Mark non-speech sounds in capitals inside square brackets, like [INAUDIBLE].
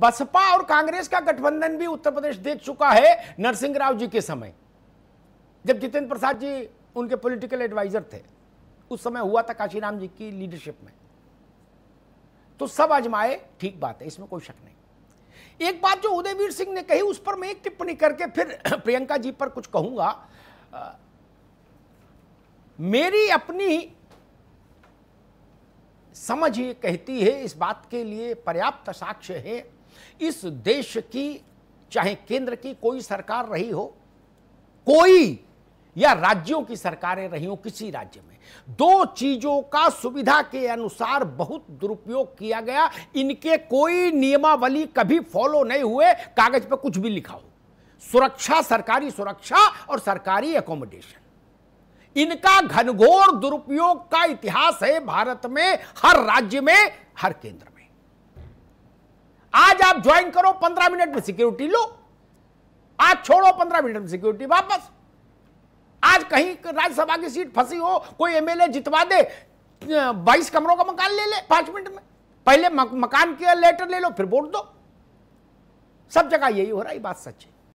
बसपा और कांग्रेस का गठबंधन भी उत्तर प्रदेश देख चुका है नरसिंह राव जी के समय जब जितेंद्र प्रसाद जी उनके पॉलिटिकल एडवाइजर थे उस समय हुआ था काशीराम जी की लीडरशिप में तो सब आजमाए ठीक बात है इसमें कोई शक नहीं एक बात जो उदयवीर सिंह ने कही उस पर मैं एक टिप्पणी करके फिर [CLEARS THROAT] प्रियंका जी पर कुछ कहूंगा मेरी अपनी समझ ये कहती है इस बात के लिए पर्याप्त साक्ष्य है इस देश की चाहे केंद्र की कोई सरकार रही हो कोई या राज्यों की सरकारें रही हो किसी राज्य में दो चीजों का सुविधा के अनुसार बहुत दुरुपयोग किया गया इनके कोई नियमावली कभी फॉलो नहीं हुए कागज पर कुछ भी लिखा हो सुरक्षा सरकारी सुरक्षा और सरकारी अकोमोडेशन इनका घनघोर दुरुपयोग का इतिहास है भारत में हर राज्य में हर केंद्र में आज आप ज्वाइन करो पंद्रह मिनट में सिक्योरिटी लो आज छोड़ो पंद्रह मिनट में सिक्योरिटी वापस आज कहीं राज्यसभा की सीट फंसी हो कोई एमएलए जितवा दे बाईस कमरों का मकान ले ले पांच मिनट में पहले मकान के लेटर ले लो फिर वोट दो सब जगह यही हो रहा है बात सच है